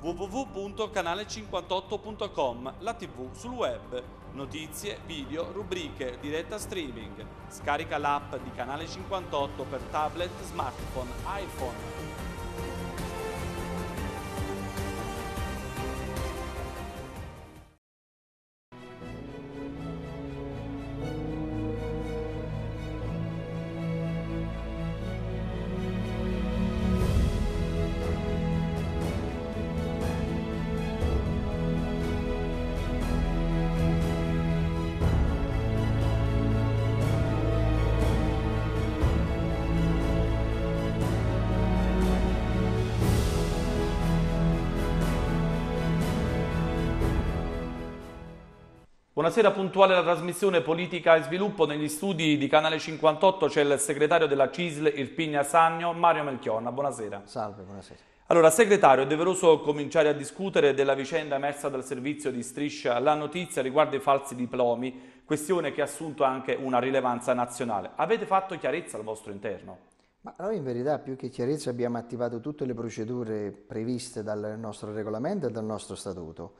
www.canale58.com, la tv sul web, notizie, video, rubriche, diretta streaming. Scarica l'app di Canale 58 per tablet, smartphone, iPhone. Buonasera, puntuale alla trasmissione Politica e Sviluppo. Negli studi di Canale 58 c'è il segretario della CISL Irpigna Sagno, Mario Melchiorna. Buonasera. Salve, buonasera. Allora, segretario, è doveroso cominciare a discutere della vicenda emersa dal servizio di Striscia la notizia riguardo i falsi diplomi, questione che ha assunto anche una rilevanza nazionale. Avete fatto chiarezza al vostro interno? Ma noi in verità più che chiarezza abbiamo attivato tutte le procedure previste dal nostro regolamento e dal nostro statuto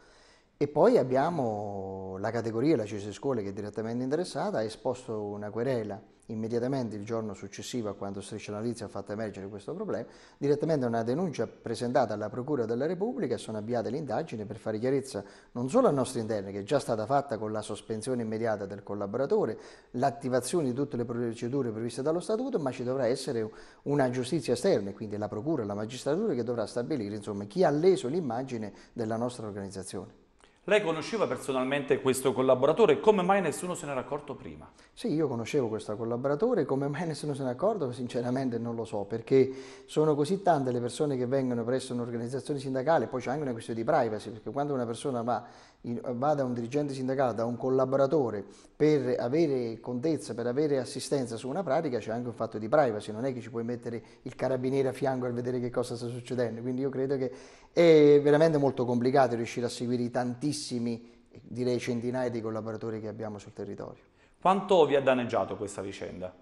e poi abbiamo la categoria, la CESE Scuole, che è direttamente interessata, ha esposto una querela immediatamente il giorno successivo a quando Striscia Notizia ha fatto emergere questo problema, direttamente una denuncia presentata alla Procura della Repubblica, sono avviate le indagini per fare chiarezza non solo al nostro interno, che è già stata fatta con la sospensione immediata del collaboratore, l'attivazione di tutte le procedure previste dallo Statuto, ma ci dovrà essere una giustizia esterna, quindi la Procura, la magistratura che dovrà stabilire insomma, chi ha leso l'immagine della nostra organizzazione. Lei conosceva personalmente questo collaboratore, come mai nessuno se n'era accorto prima? Sì, io conoscevo questo collaboratore, come mai nessuno se n'è accorto sinceramente non lo so, perché sono così tante le persone che vengono presso un'organizzazione sindacale, poi c'è anche una questione di privacy, perché quando una persona va va da un dirigente sindacale, da un collaboratore per avere contezza, per avere assistenza su una pratica, c'è anche un fatto di privacy, non è che ci puoi mettere il carabiniere a fianco a vedere che cosa sta succedendo, quindi io credo che è veramente molto complicato riuscire a seguire i tantissimi, direi centinaia di collaboratori che abbiamo sul territorio. Quanto vi ha danneggiato questa vicenda?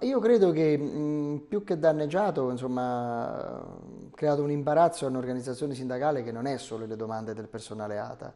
io credo che mh, più che danneggiato, insomma, creato un imbarazzo a un'organizzazione sindacale che non è solo le domande del personale ATA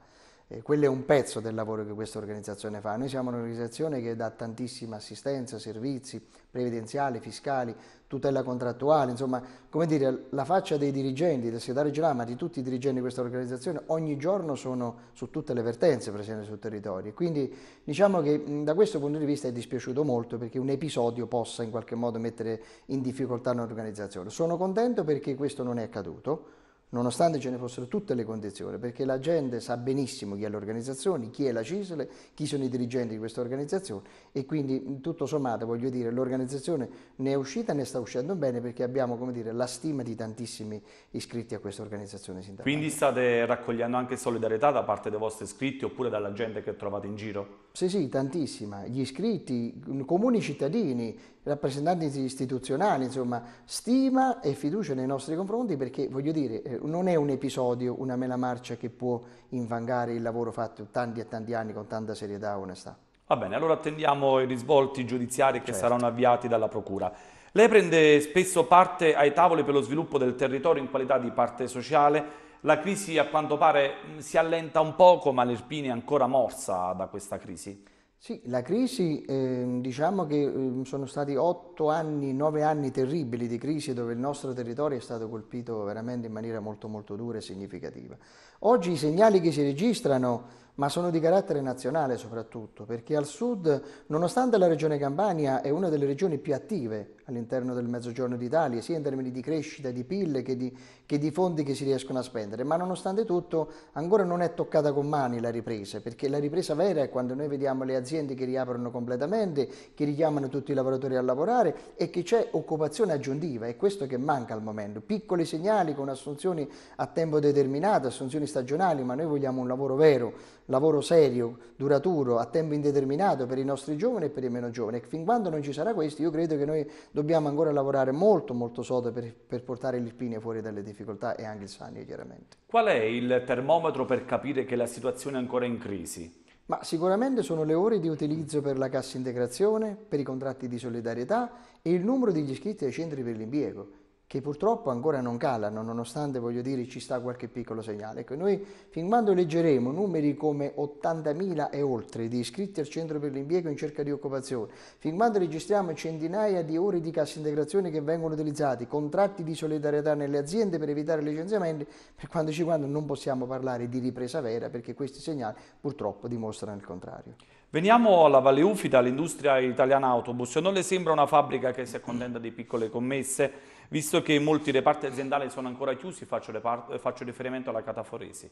eh, quello è un pezzo del lavoro che questa organizzazione fa. Noi siamo un'organizzazione che dà tantissima assistenza, servizi previdenziali, fiscali, tutela contrattuale, insomma, come dire, la faccia dei dirigenti, del segretario generale, ma di tutti i dirigenti di questa organizzazione, ogni giorno sono su tutte le vertenze presenti sul territorio. Quindi diciamo che da questo punto di vista è dispiaciuto molto perché un episodio possa in qualche modo mettere in difficoltà un'organizzazione. Sono contento perché questo non è accaduto nonostante ce ne fossero tutte le condizioni, perché la gente sa benissimo chi è l'organizzazione, chi è la CISL, chi sono i dirigenti di questa organizzazione e quindi tutto sommato voglio dire l'organizzazione ne è uscita e ne sta uscendo bene perché abbiamo come dire, la stima di tantissimi iscritti a questa organizzazione sindacale. Quindi state raccogliendo anche solidarietà da parte dei vostri iscritti oppure dalla gente che trovate in giro? Sì, sì, tantissima. Gli iscritti, comuni cittadini, rappresentanti istituzionali, insomma, stima e fiducia nei nostri confronti perché, voglio dire, eh, non è un episodio, una mela marcia che può invangare il lavoro fatto tanti e tanti anni con tanta serietà e onestà. Va bene, allora attendiamo i risvolti giudiziari che certo. saranno avviati dalla Procura. Lei prende spesso parte ai tavoli per lo sviluppo del territorio in qualità di parte sociale la crisi a quanto pare mm, si allenta un poco, ma l'Irpini è ancora morsa da questa crisi. Sì, la crisi, eh, diciamo che ehm, sono stati otto anni, nove anni terribili di crisi dove il nostro territorio è stato colpito veramente in maniera molto molto dura e significativa. Oggi i segnali che si registrano ma sono di carattere nazionale soprattutto, perché al sud, nonostante la regione Campania è una delle regioni più attive all'interno del Mezzogiorno d'Italia, sia in termini di crescita di pille che di, che di, fondi che si riescono a spendere, ma nonostante tutto ancora non è toccata con mani la ripresa, perché la ripresa vera è quando noi vediamo le aziende che riaprono completamente, che richiamano tutti i lavoratori a lavorare e che c'è occupazione aggiuntiva, è questo che manca al momento. Piccoli segnali con assunzioni a tempo determinato, assunzioni stagionali, ma noi vogliamo un lavoro vero lavoro serio, duraturo, a tempo indeterminato per i nostri giovani e per i meno giovani. E fin quando non ci sarà questo, io credo che noi dobbiamo ancora lavorare molto, molto sodo per, per portare l'Irpinia fuori dalle difficoltà e anche il Sannio, chiaramente. Qual è il termometro per capire che la situazione è ancora in crisi? Ma sicuramente sono le ore di utilizzo per la cassa integrazione, per i contratti di solidarietà e il numero degli iscritti ai centri per l'impiego che purtroppo ancora non calano, nonostante voglio dire ci sta qualche piccolo segnale. Ecco, noi fin quando leggeremo numeri come 80.000 e oltre di iscritti al centro per l'impiego in cerca di occupazione, fin quando registriamo centinaia di ore di cassa integrazione che vengono utilizzati, contratti di solidarietà nelle aziende per evitare licenziamenti, per quando ci quando non possiamo parlare di ripresa vera perché questi segnali purtroppo dimostrano il contrario. Veniamo alla Valle Ufita, all'industria italiana autobus. Non le sembra una fabbrica che si accontenta di piccole commesse? Visto che molti reparti aziendali sono ancora chiusi, faccio, reparto, faccio riferimento alla cataforesi.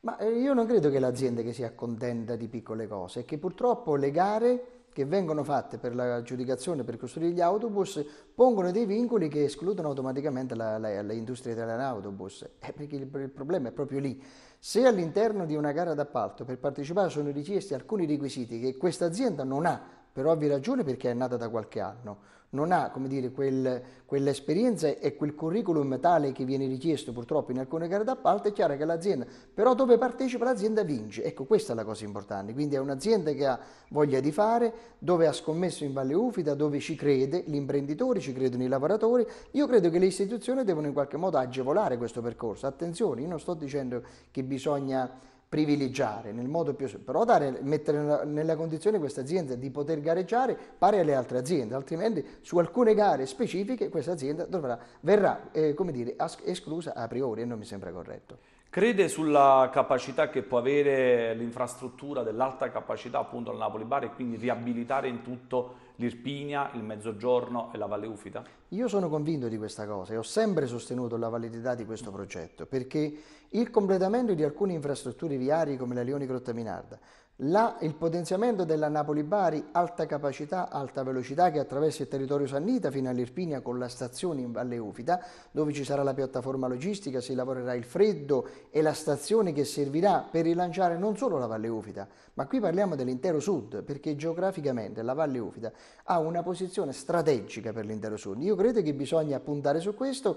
Ma eh, io non credo che l'azienda che si accontenta di piccole cose, è che purtroppo le gare che vengono fatte per la giudicazione per costruire gli autobus pongono dei vincoli che escludono automaticamente l'industria italiana autobus, eh, perché il, il, problema è proprio lì. Se all'interno di una gara d'appalto per partecipare sono richiesti alcuni requisiti che questa azienda non ha, per ovvie ragioni perché è nata da qualche anno, non ha come dire, quel, quell'esperienza e quel curriculum tale che viene richiesto purtroppo in alcune gare d'appalto, è chiaro che l'azienda, però dove partecipa l'azienda vince, ecco questa è la cosa importante, quindi è un'azienda che ha voglia di fare, dove ha scommesso in Valle Ufida, dove ci crede, gli imprenditori ci credono, i lavoratori, io credo che le istituzioni devono in qualche modo agevolare questo percorso, attenzione, io non sto dicendo che bisogna privilegiare nel modo più però dare, mettere nella condizione questa azienda di poter gareggiare pari alle altre aziende, altrimenti su alcune gare specifiche questa azienda dovrà, verrà eh, come dire, esclusa a priori e non mi sembra corretto. Crede sulla capacità che può avere l'infrastruttura dell'alta capacità appunto al Napoli-Bari e quindi riabilitare in tutto l'Irpinia, il Mezzogiorno e la Valle Ufita? Io sono convinto di questa cosa e ho sempre sostenuto la validità di questo progetto perché il completamento di alcune infrastrutture viarie come la leoni Minarda la, il potenziamento della Napoli-Bari alta capacità, alta velocità che attraversa il territorio Sannita fino all'Irpinia con la stazione in Valle Ufita dove ci sarà la piattaforma logistica, si lavorerà il freddo e la stazione che servirà per rilanciare non solo la Valle Ufita ma qui parliamo dell'intero sud perché geograficamente la Valle Ufita ha una posizione strategica per l'intero sud. Io credo che bisogna puntare su questo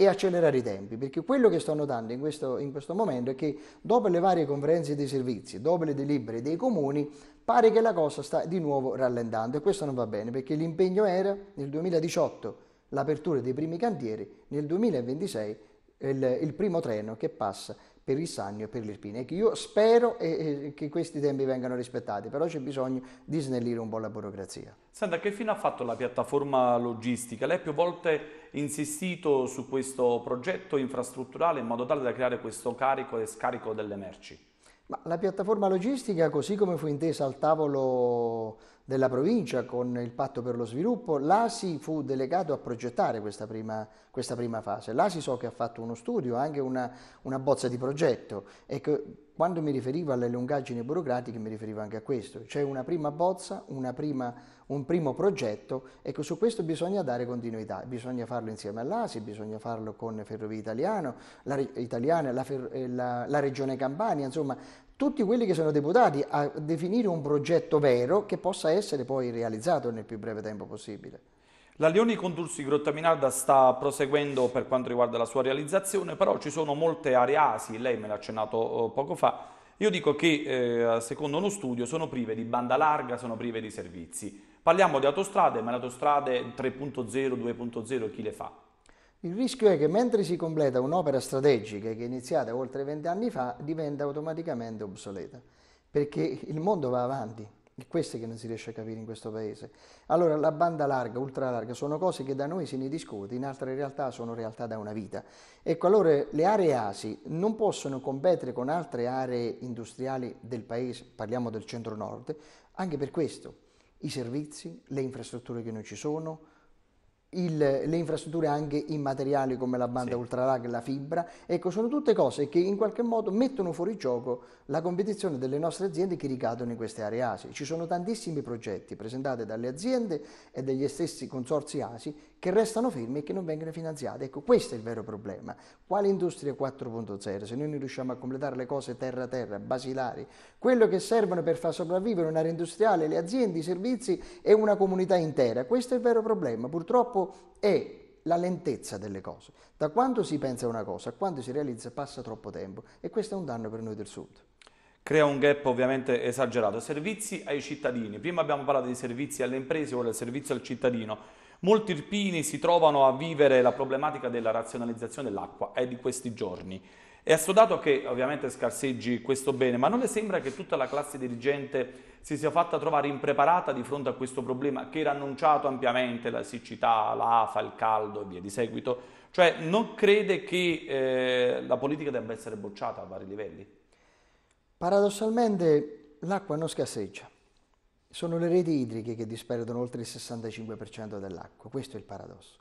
e accelerare i tempi, perché quello che sto notando in questo, in questo momento è che dopo le varie conferenze dei servizi, dopo le delibere dei comuni, pare che la cosa sta di nuovo rallentando e questo non va bene perché l'impegno era nel 2018 l'apertura dei primi cantieri, nel 2026 il, il primo treno che passa per il Sannio e per le spine. Ecco, io spero eh, eh, che questi tempi vengano rispettati, però c'è bisogno di snellire un po' la burocrazia. Senta, che fine ha fatto la piattaforma logistica? Lei ha più volte insistito su questo progetto infrastrutturale in modo tale da creare questo carico e scarico delle merci. Ma la piattaforma logistica, così come fu intesa al tavolo della provincia con il patto per lo sviluppo, l'ASI fu delegato a progettare questa prima, questa prima fase. L'ASI so che ha fatto uno studio, anche una, una bozza di progetto e che, quando mi riferivo alle lungaggini burocratiche mi riferivo anche a questo, c'è una prima bozza, una prima, un primo progetto e che su questo bisogna dare continuità, bisogna farlo insieme all'ASI, bisogna farlo con Ferrovie Italiano, la, Italiana, la, eh, la, la Regione Campania, insomma tutti quelli che sono deputati a definire un progetto vero che possa essere poi realizzato nel più breve tempo possibile. La Leoni Condursi Grottaminarda sta proseguendo per quanto riguarda la sua realizzazione, però ci sono molte aree ASI, lei me l'ha accennato eh, poco fa, io dico che eh, secondo uno studio sono prive di banda larga, sono prive di servizi. Parliamo di autostrade, ma le autostrade 3.0, 2.0 chi le fa? Il rischio è che mentre si completa un'opera strategica che è iniziata oltre 20 anni fa, diventa automaticamente obsoleta, perché il mondo va avanti. E questo è che non si riesce a capire in questo paese. Allora la banda larga, ultralarga, sono cose che da noi se ne discute, in altre realtà sono realtà da una vita. Ecco, allora le aree ASI non possono competere con altre aree industriali del paese, parliamo del centro-nord, anche per questo. I servizi, le infrastrutture che non ci sono, il, le infrastrutture anche immateriali come la banda sì. ultralarga la fibra, ecco, sono tutte cose che in qualche modo mettono fuori gioco la competizione delle nostre aziende che ricadono in queste aree ASI. Ci sono tantissimi progetti presentati dalle aziende e dagli stessi consorzi ASI che restano fermi e che non vengono finanziati. Ecco, questo è il vero problema. Quale industria 4.0? Se noi non riusciamo a completare le cose terra-terra, basilari, quello che servono per far sopravvivere un'area industriale, le aziende, i servizi e una comunità intera, questo è il vero problema. Purtroppo capo è la lentezza delle cose. Da quando si pensa a una cosa a quando si realizza passa troppo tempo e questo è un danno per noi del Sud crea un gap ovviamente esagerato. Servizi ai cittadini. Prima abbiamo parlato di servizi alle imprese, ora il servizio al cittadino. Molti irpini si trovano a vivere la problematica della razionalizzazione dell'acqua, è di questi giorni. È assodato che ovviamente scarseggi questo bene, ma non le sembra che tutta la classe dirigente si sia fatta trovare impreparata di fronte a questo problema che era annunciato ampiamente, la siccità, l'AFA, il caldo e via di seguito? Cioè non crede che eh, la politica debba essere bocciata a vari livelli? Paradossalmente l'acqua non scarseggia, sono le reti idriche che disperdono oltre il 65% dell'acqua, questo è il paradosso.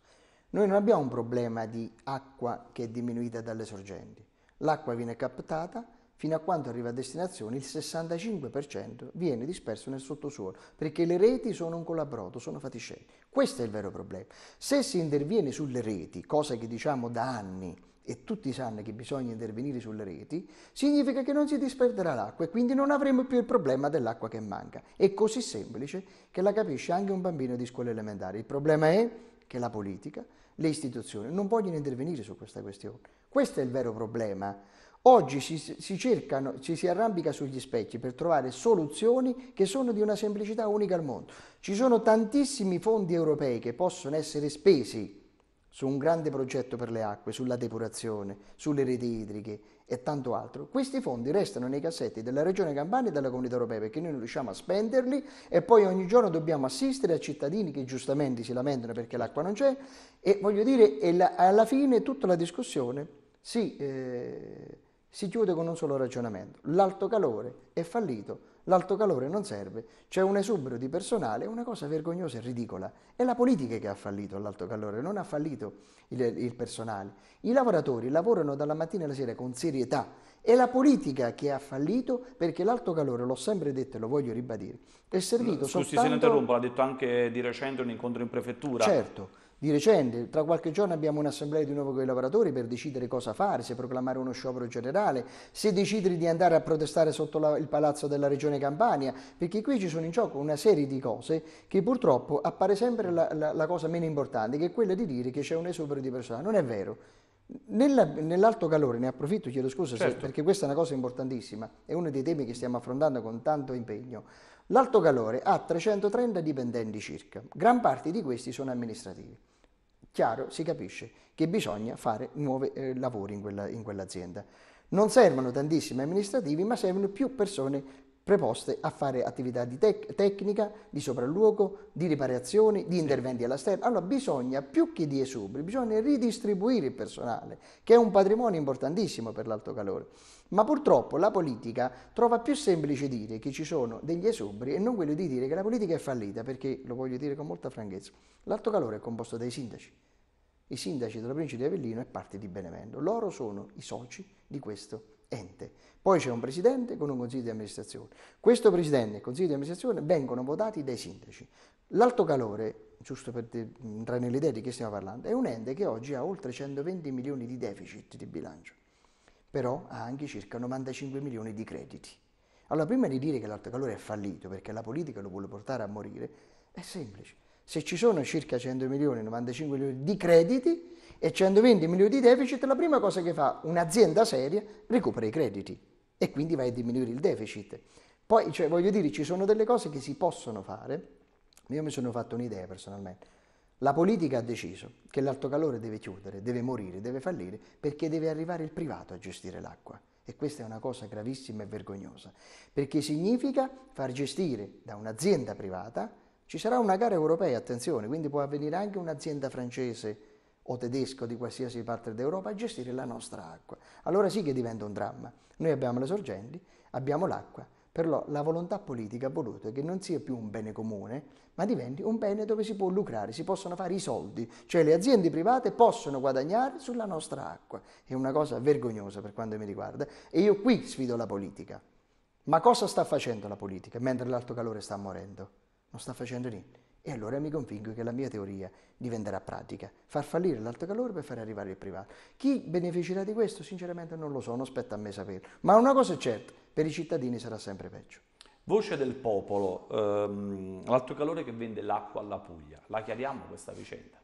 Noi non abbiamo un problema di acqua che è diminuita dalle sorgenti, L'acqua viene captata fino a quando arriva a destinazione, il 65% viene disperso nel sottosuolo, perché le reti sono un colabrodo, sono fatiscenti. Questo è il vero problema. Se si interviene sulle reti, cosa che diciamo da anni, e tutti sanno che bisogna intervenire sulle reti, significa che non si disperderà l'acqua e quindi non avremo più il problema dell'acqua che manca. È così semplice che la capisce anche un bambino di scuola elementare. Il problema è che la politica, le istituzioni non vogliono intervenire su questa questione questo è il vero problema. Oggi ci si, cercano, ci si arrambica sugli specchi per trovare soluzioni che sono di una semplicità unica al mondo. Ci sono tantissimi fondi europei che possono essere spesi su un grande progetto per le acque, sulla depurazione, sulle reti idriche e tanto altro. Questi fondi restano nei cassetti della Regione Campania e della Comunità Europea perché noi non riusciamo a spenderli e poi ogni giorno dobbiamo assistere a cittadini che giustamente si lamentano perché l'acqua non c'è e voglio dire, e la, alla fine tutta la discussione si, eh, si chiude con un solo ragionamento. L'alto calore è fallito l'alto calore non serve, c'è un esubero di personale, una cosa vergognosa e ridicola. È la politica che ha fallito l'alto calore, non ha fallito il, il personale. I lavoratori lavorano dalla mattina alla sera con serietà, è la politica che ha fallito perché l'alto calore, l'ho sempre detto e lo voglio ribadire, è servito Scusi soltanto... Scusi se ne interrompo, l'ha detto anche di recente un incontro in prefettura. Certo di recente, tra qualche giorno abbiamo un'assemblea di nuovo con i lavoratori per decidere cosa fare, se proclamare uno sciopero generale, se decidere di andare a protestare sotto la, il palazzo della regione Campania, perché qui ci sono in gioco una serie di cose che purtroppo appare sempre la, la, la cosa meno importante, che è quella di dire che c'è un esubero di persone. Non è vero. nell'alto calore, ne approfitto, chiedo scusa, certo. se, perché questa è una cosa importantissima, è uno dei temi che stiamo affrontando con tanto impegno. L'Alto Calore ha 330 dipendenti circa, gran parte di questi sono amministrativi. Chiaro, si capisce che bisogna fare nuovi eh, lavori in, quella, in quell'azienda. Non servono tantissimi amministrativi, ma servono più persone preposte a fare attività di tec- tecnica, di sopralluogo, di riparazioni, di interventi alla sterna. Allora bisogna, più che di esubri, bisogna ridistribuire il personale, che è un patrimonio importantissimo per l'alto calore. Ma purtroppo la politica trova più semplice dire che ci sono degli esubri e non quello di dire che la politica è fallita, perché lo voglio dire con molta franchezza, l'alto calore è composto dai sindaci. I sindaci della provincia di Avellino e parte di Benevento. Loro sono i soci di questo ente. Poi c'è un presidente con un consiglio di amministrazione. Questo presidente e il consiglio di amministrazione vengono votati dai sindaci. L'alto calore, giusto per entrare nell'idea di che stiamo parlando, è un ente che oggi ha oltre 120 milioni di deficit di bilancio, però ha anche circa 95 milioni di crediti. Allora, prima di dire che l'alto calore è fallito perché la politica lo vuole portare a morire, è semplice. Se ci sono circa 100 milioni, 95 milioni di crediti, e 120 milioni di deficit, la prima cosa che fa un'azienda seria recupera i crediti e quindi va a diminuire il deficit. Poi, cioè, voglio dire, ci sono delle cose che si possono fare. Io mi sono fatto un'idea personalmente. La politica ha deciso che l'alto calore deve chiudere, deve morire, deve fallire perché deve arrivare il privato a gestire l'acqua. E questa è una cosa gravissima e vergognosa, perché significa far gestire da un'azienda privata, ci sarà una gara europea, attenzione, quindi può avvenire anche un'azienda francese, o tedesco di qualsiasi parte d'Europa a gestire la nostra acqua. Allora sì che diventa un dramma. Noi abbiamo le sorgenti, abbiamo l'acqua, però la volontà politica ha voluto che non sia più un bene comune, ma diventi un bene dove si può lucrare, si possono fare i soldi, cioè le aziende private possono guadagnare sulla nostra acqua. È una cosa vergognosa per quanto mi riguarda e io qui sfido la politica. Ma cosa sta facendo la politica mentre l'alto calore sta morendo? Non sta facendo niente. E allora mi convinco che la mia teoria diventerà pratica. Far fallire l'alto calore per far arrivare il privato. Chi beneficerà di questo? Sinceramente non lo so, non spetta a me saperlo. Ma una cosa è certa, per i cittadini sarà sempre peggio. Voce del popolo, ehm, l'alto calore che vende l'acqua alla Puglia. La chiariamo questa vicenda?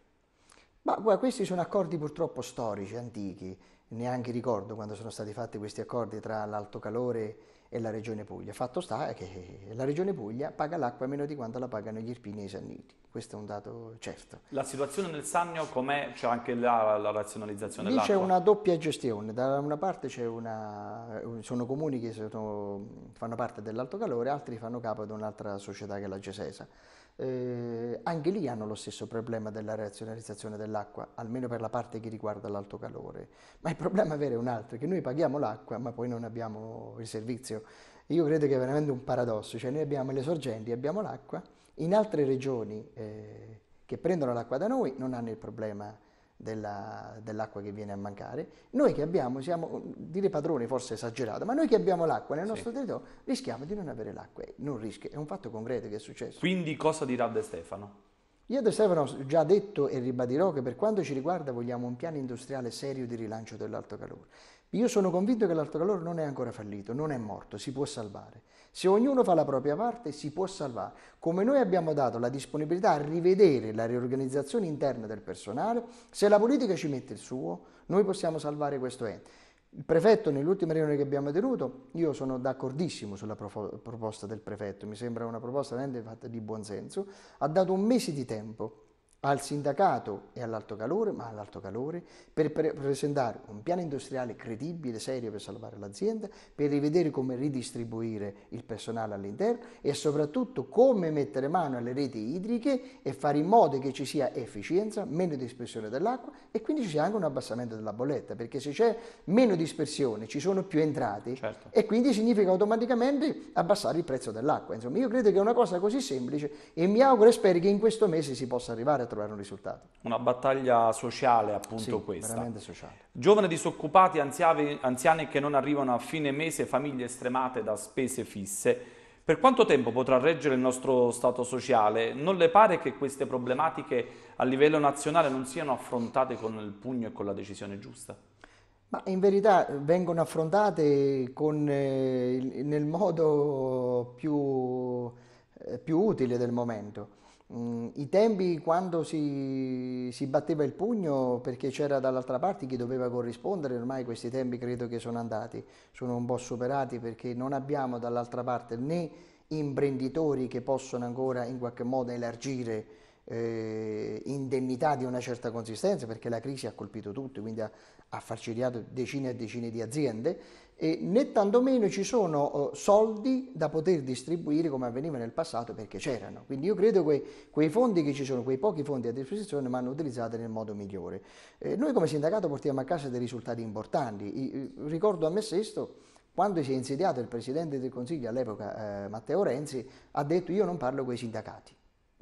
Ma guarda, questi sono accordi purtroppo storici, antichi. Neanche ricordo quando sono stati fatti questi accordi tra l'alto calore e e la Regione Puglia. Fatto sta che la Regione Puglia paga l'acqua meno di quanto la pagano gli Irpini e i Sanniti. Questo è un dato certo. La situazione nel Sannio com'è? C'è anche la, la razionalizzazione dell'acqua? Lì c'è una doppia gestione. Da una parte una, sono comuni che sono, fanno parte dell'alto calore, altri fanno capo ad un'altra società che è la Gesesa eh, anche lì hanno lo stesso problema della razionalizzazione dell'acqua, almeno per la parte che riguarda l'alto calore. Ma il problema vero è un altro, che noi paghiamo l'acqua ma poi non abbiamo il servizio. Io credo che è veramente un paradosso, cioè noi abbiamo le sorgenti, abbiamo l'acqua, in altre regioni eh, che prendono l'acqua da noi non hanno il problema della, dell'acqua che viene a mancare. Noi che abbiamo, siamo, dire padroni forse esagerato, ma noi che abbiamo l'acqua nel nostro sì. territorio rischiamo di non avere l'acqua. Non rischia, è un fatto concreto che è successo. Quindi cosa dirà De Stefano? Io De Stefano ho già detto e ribadirò che per quanto ci riguarda vogliamo un piano industriale serio di rilancio dell'alto calore. Io sono convinto che l'alto calore non è ancora fallito, non è morto, si può salvare. Se ognuno fa la propria parte si può salvare. Come noi abbiamo dato la disponibilità a rivedere la riorganizzazione interna del personale, se la politica ci mette il suo, noi possiamo salvare questo ente. Il prefetto nell'ultima riunione che abbiamo tenuto, io sono d'accordissimo sulla proposta del prefetto, mi sembra una proposta veramente fatta di buonsenso, ha dato un mese di tempo al sindacato e all'alto calore, ma all'alto calore, per pre presentare un piano industriale credibile, serio per salvare l'azienda, per rivedere come ridistribuire il personale all'interno e soprattutto come mettere mano alle reti idriche e fare in modo che ci sia efficienza, meno dispersione dell'acqua e quindi ci sia anche un abbassamento della bolletta, perché se c'è meno dispersione ci sono più entrate certo. e quindi significa automaticamente abbassare il prezzo dell'acqua. Insomma, io credo che è una cosa così semplice e mi auguro e spero che in questo mese si possa arrivare a trovare un risultato. Una battaglia sociale appunto sì, questa. veramente sociale. Giovani disoccupati, anziavi, anziani che non arrivano a fine mese, famiglie stremate da spese fisse. Per quanto tempo potrà reggere il nostro Stato sociale? Non le pare che queste problematiche a livello nazionale non siano affrontate con il pugno e con la decisione giusta? Ma in verità vengono affrontate con, eh, nel modo più, eh, più utile del momento. Mm, I tempi quando si, si, batteva il pugno perché c'era dall'altra parte chi doveva corrispondere, ormai questi tempi credo che sono andati, sono un po' superati perché non abbiamo dall'altra parte né imprenditori che possono ancora in qualche modo elargire eh, indennità di una certa consistenza perché la crisi ha colpito tutti, quindi ha, ha farciriato decine e decine di aziende e né tantomeno ci sono eh, soldi da poter distribuire come avveniva nel passato perché c'erano. Quindi io credo che quei fondi che ci sono, quei pochi fondi a disposizione, vanno utilizzati nel modo migliore. Eh, noi come sindacato portiamo a casa dei risultati importanti. Io ricordo a me stesso quando si è insediato il Presidente del Consiglio all'epoca eh, Matteo Renzi ha detto io non parlo con i sindacati.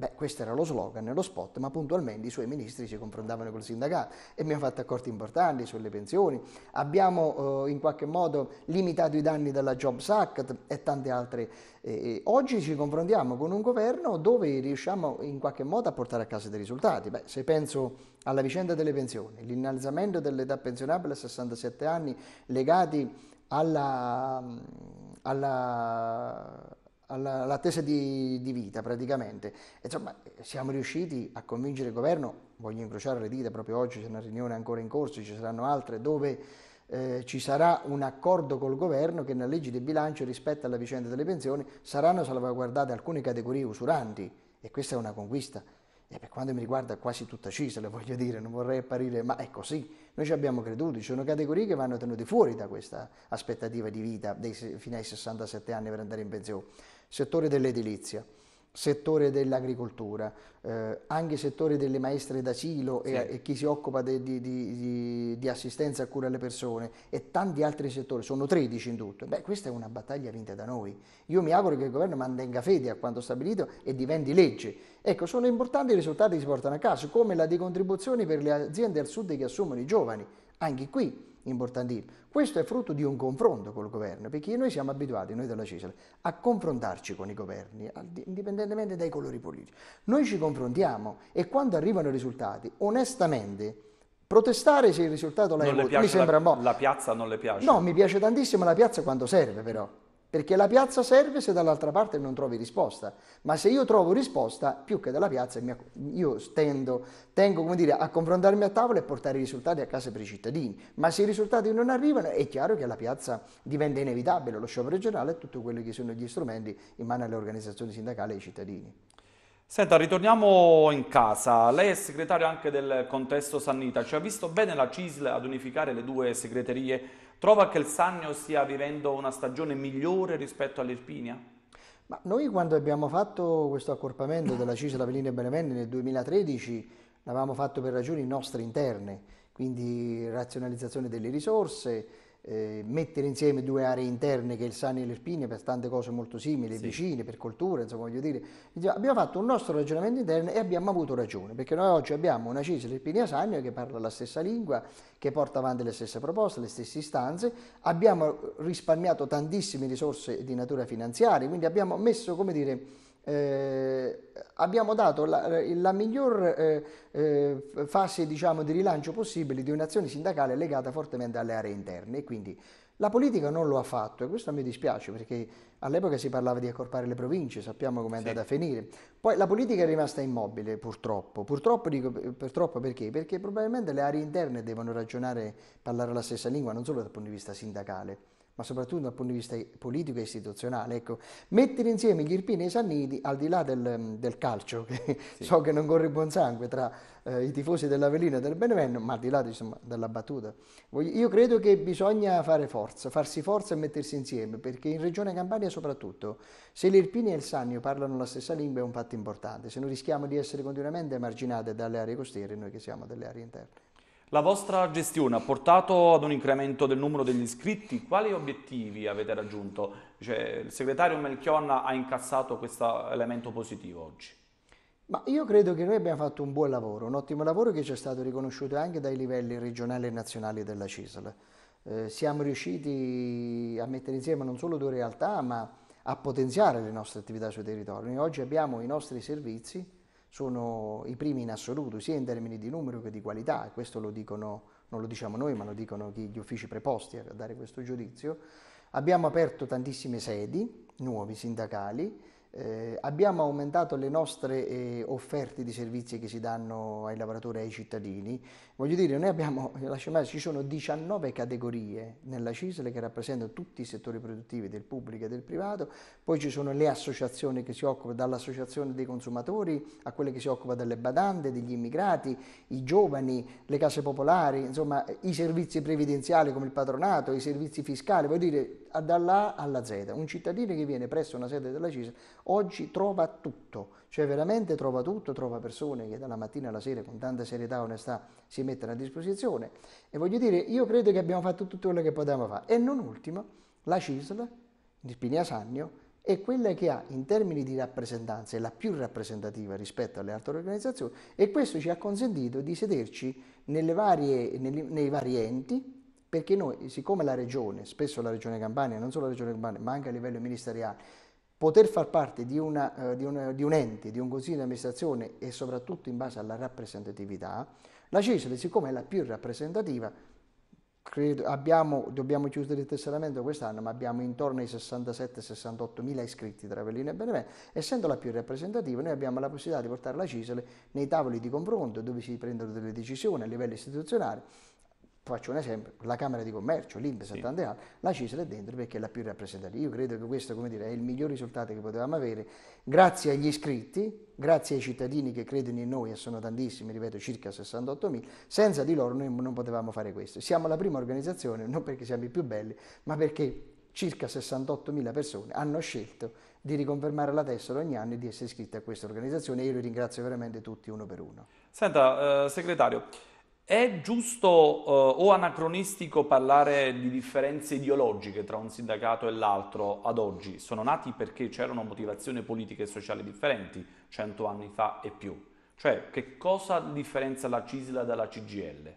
Beh, questo era lo slogan lo spot, ma puntualmente i suoi ministri si confrontavano col sindacato e abbiamo fatto accordi importanti sulle pensioni, abbiamo eh, in qualche modo limitato i danni della Jobs Act e tante altre. Eh, eh oggi ci confrontiamo con un governo dove riusciamo in qualche modo a portare a casa dei risultati. Beh, se penso alla vicenda delle pensioni, l'innalzamento dell'età pensionabile a 67 anni legati alla, mm, alla all'attesa di, di, vita praticamente. insomma, siamo riusciti a convincere il governo, voglio incrociare le dita, proprio oggi c'è una riunione ancora in corso, ci saranno altre, dove eh, ci sarà un accordo col governo che nella legge di bilancio rispetto alla vicenda delle pensioni saranno salvaguardate alcune categorie usuranti e questa è una conquista e per quanto mi riguarda quasi tutta Cisle, voglio dire, non vorrei apparire, ma è così, ecco, noi ci abbiamo creduto, ci sono categorie che vanno tenute fuori da questa aspettativa di vita dei, fino ai 67 anni per andare in pensione, settore dell'edilizia settore dell'agricoltura, eh, anche settore delle maestre d'asilo sì. e, e, chi si occupa di, di, di, di, assistenza a cura alle persone e tanti altri settori, sono 13 in tutto. Beh, questa è una battaglia vinta da noi. Io mi auguro che il governo mantenga fede a quanto stabilito e diventi legge. Ecco, sono importanti i risultati che si portano a caso, come la decontribuzione per le aziende al sud che assumono i giovani. Anche qui importantissimo. Questo è frutto di un confronto col governo, perché noi siamo abituati, noi della CISL, a confrontarci con i governi, indipendentemente dai colori politici. Noi ci confrontiamo e quando arrivano i risultati, onestamente, protestare se il risultato l'hai avuto, mi sembra la, un La piazza non le piace? No, mi piace tantissimo la piazza quando serve però. Perché la piazza serve se dall'altra parte non trovi risposta, ma se io trovo risposta, più che dalla piazza, io tendo, tengo dire, a confrontarmi a tavola e portare i risultati a casa per i cittadini, ma se i risultati non arrivano è chiaro che la piazza diventa inevitabile, lo sciopero generale e tutti quelli che sono gli strumenti in mano alle organizzazioni sindacali e ai cittadini. Senta, ritorniamo in casa. Lei è segretario anche del contesto Sannita, ci ha visto bene la CISL ad unificare le due segreterie Trova che il Sannio stia vivendo una stagione migliore rispetto all'Irpinia? Ma noi quando abbiamo fatto questo accorpamento della Cisla Pelina e Benevenne nel 2013 l'avevamo fatto per ragioni nostre interne, quindi razionalizzazione delle risorse, eh, mettere insieme due aree interne che è il Sani e l'Irpinia per tante cose molto simili, sì. vicine, per cultura, insomma voglio dire, abbiamo fatto un nostro ragionamento interno e abbiamo avuto ragione, perché noi oggi abbiamo una Cisle Irpinia Sannio che parla la stessa lingua, che porta avanti le stesse proposte, le stesse istanze, abbiamo risparmiato tantissime risorse di natura finanziaria, quindi abbiamo messo, come dire, eh, abbiamo dato la, eh, la miglior eh, eh, fase diciamo, di rilancio possibile di un'azione sindacale legata fortemente alle aree interne e quindi la politica non lo ha fatto e questo mi dispiace perché all'epoca si parlava di accorpare le province, sappiamo come è andata a finire. Poi la politica è rimasta immobile purtroppo, purtroppo dico purtroppo perché? Perché probabilmente le aree interne devono ragionare, parlare la stessa lingua non solo dal punto di vista sindacale ma soprattutto dal punto di vista politico e istituzionale. Ecco, mettere insieme gli Irpini e i Sanniti, al di là del, mm, del calcio, che sì. so che non corre buon sangue tra eh, i tifosi dell'Avellino e del Benevento, ma al di là insomma, della battuta. io credo che bisogna fare forza, farsi forza e mettersi insieme, perché in Regione Campania soprattutto, se gli Irpini e il Sannio parlano la stessa lingua è un fatto importante, se non rischiamo di essere continuamente emarginate dalle aree costiere, noi che siamo delle aree interne. La vostra gestione ha portato ad un incremento del numero degli iscritti? Quali obiettivi avete raggiunto? Cioè, il segretario Melchion ha incassato questo elemento positivo oggi. Ma io credo che noi abbiamo fatto un buon lavoro, un ottimo lavoro che ci è stato riconosciuto anche dai livelli regionali e nazionali della CISL. Eh, siamo riusciti a mettere insieme non solo due realtà, ma a potenziare le nostre attività sui territori. oggi abbiamo i nostri servizi sono i primi in assoluto, sia in termini di numero che di qualità, e questo lo dicono, non lo diciamo noi, ma lo dicono gli uffici preposti a dare questo giudizio. Abbiamo aperto tantissime sedi, nuovi sindacali, eh, abbiamo aumentato le nostre eh, offerte di servizi che si danno ai lavoratori e ai cittadini. Voglio dire, noi abbiamo, eh, lasciamo, CIMAS, ci sono 19 categorie nella CISL che rappresentano tutti i settori produttivi del pubblico e del privato, poi ci sono le associazioni che si occupano, dall'associazione dei consumatori a quelle che si occupano delle badande, degli immigrati, i giovani, le case popolari, insomma i servizi previdenziali come il patronato, i servizi fiscali, voglio dire dall'A alla Z. Un cittadino che viene presso una sede della CISL oggi trova tutto, cioè veramente trova tutto, trova persone che dalla mattina alla sera con tanta serietà e onestà si mettono a disposizione. E voglio dire, io credo che abbiamo fatto tutto quello che potevamo fare. E non ultimo, la CISL di Spinia è quella che ha in termini di rappresentanza, è la più rappresentativa rispetto alle altre organizzazioni e questo ci ha consentito di sederci varie, nei vari enti perché noi, siccome la regione, spesso la regione Campania, non solo la regione Campania, ma anche a livello ministeriale, poter far parte di, una, eh, di, un, di un ente, di un consiglio di amministrazione e soprattutto in base alla rappresentatività, la CISL, siccome è la più rappresentativa, Credo, abbiamo, dobbiamo chiudere il tesseramento quest'anno, ma abbiamo intorno ai 67-68 mila iscritti tra Avellino e Benevento. Essendo la più rappresentativa, noi abbiamo la possibilità di portare la CISL nei tavoli di confronto dove si prendono delle decisioni a livello istituzionale faccio un esempio, la Camera di Commercio, l'Inps sì. Santandean, la CISL è dentro perché è la più rappresentativa. Io credo che questo dire, è il miglior risultato che potevamo avere, grazie agli iscritti, grazie ai cittadini che credono in noi, e sono tantissimi, ripeto, circa 68.000, senza di loro noi non potevamo fare questo. Siamo la prima organizzazione, non perché siamo i più belli, ma perché circa 68.000 persone hanno scelto di riconfermare la tessera ogni anno e di essere iscritte a questa organizzazione e io li ringrazio veramente tutti uno per uno. Senta, eh, segretario, è giusto eh, o anacronistico parlare di differenze ideologiche tra un sindacato e l'altro ad oggi? Sono nati perché c'erano motivazioni politiche e sociali differenti cento anni fa e più. Cioè, che cosa differenzia la CISLA dalla CGL?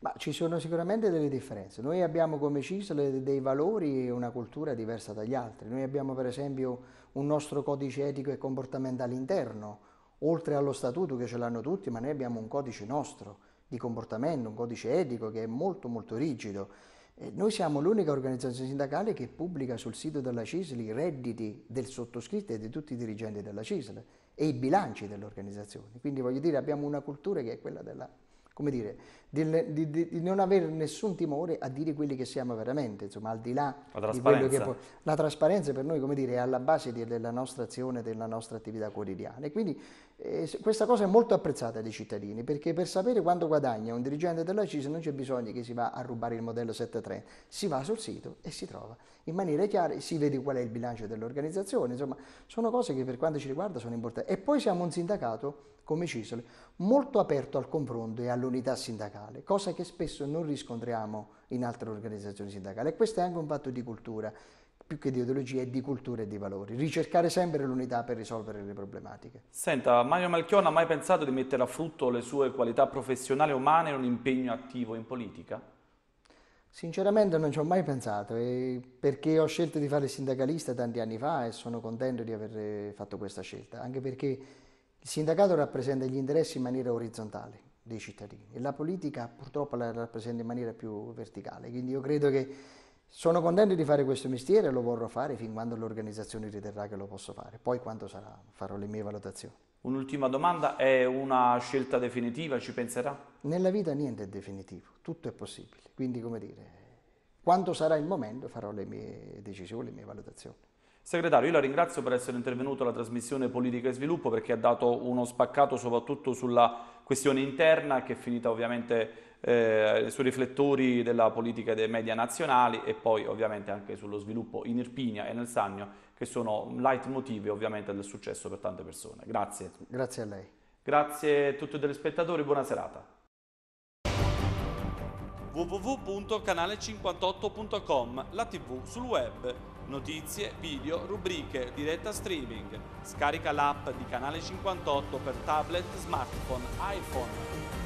Ma ci sono sicuramente delle differenze. Noi abbiamo come CISL dei valori e una cultura diversa dagli altri. Noi abbiamo per esempio un nostro codice etico e comportamentale interno, oltre allo statuto che ce l'hanno tutti, ma noi abbiamo un codice nostro di comportamento, un codice etico che è molto molto rigido. Eh, noi siamo l'unica organizzazione sindacale che pubblica sul sito della CISL i redditi del sottoscritto e di tutti i dirigenti della CISL e i bilanci dell'organizzazione. Quindi voglio dire abbiamo una cultura che è quella della come dire, di, di, di, non avere nessun timore a dire quelli che siamo veramente, insomma, al di là di quello che può. La trasparenza per noi, come dire, è alla base della nostra azione, della nostra attività quotidiana. E quindi eh, questa cosa è molto apprezzata dai cittadini, perché per sapere quanto guadagna un dirigente della CIS non c'è bisogno che si va a rubare il modello 7.3, si va sul sito e si trova in maniera chiara, si vede qual è il bilancio dell'organizzazione, insomma, sono cose che per quanto ci riguarda sono importanti. E poi siamo un sindacato come Cisole, molto aperto al confronto e all'unità sindacale, cosa che spesso non riscontriamo in altre organizzazioni sindacali. E questo è anche un fatto di cultura, più che di ideologia, è di cultura e di valori. Ricercare sempre l'unità per risolvere le problematiche. Senta, Mario Malchion ha mai pensato di mettere a frutto le sue qualità professionali e umane in un impegno attivo in politica? Sinceramente non ci ho mai pensato perché ho scelto di fare sindacalista tanti anni fa e sono contento di aver fatto questa scelta, anche perché il sindacato rappresenta gli interessi in maniera orizzontale dei cittadini e la politica purtroppo la rappresenta in maniera più verticale, quindi io credo che sono contento di fare questo mestiere e lo vorrò fare fin quando l'organizzazione riterrà che lo posso fare, poi quando sarà farò le mie valutazioni. Un'ultima domanda, è una scelta definitiva, ci penserà? Nella vita niente è definitivo, tutto è possibile, quindi come dire, quando sarà il momento farò le mie decisioni, le mie valutazioni. Segretario, io la ringrazio per essere intervenuto alla trasmissione Politica e Sviluppo perché ha dato uno spaccato soprattutto sulla questione interna che è finita ovviamente eh, sui riflettori della politica dei media nazionali e poi ovviamente anche sullo sviluppo in Irpinia e nel Sannio che sono leitmotiv ovviamente del successo per tante persone. Grazie. Grazie a lei. Grazie a tutti i telespettatori, buona serata www.canale58.com, la tv sul web notizie, video, rubriche, diretta streaming. Scarica l'app di Canale 58 per tablet, smartphone, iPhone.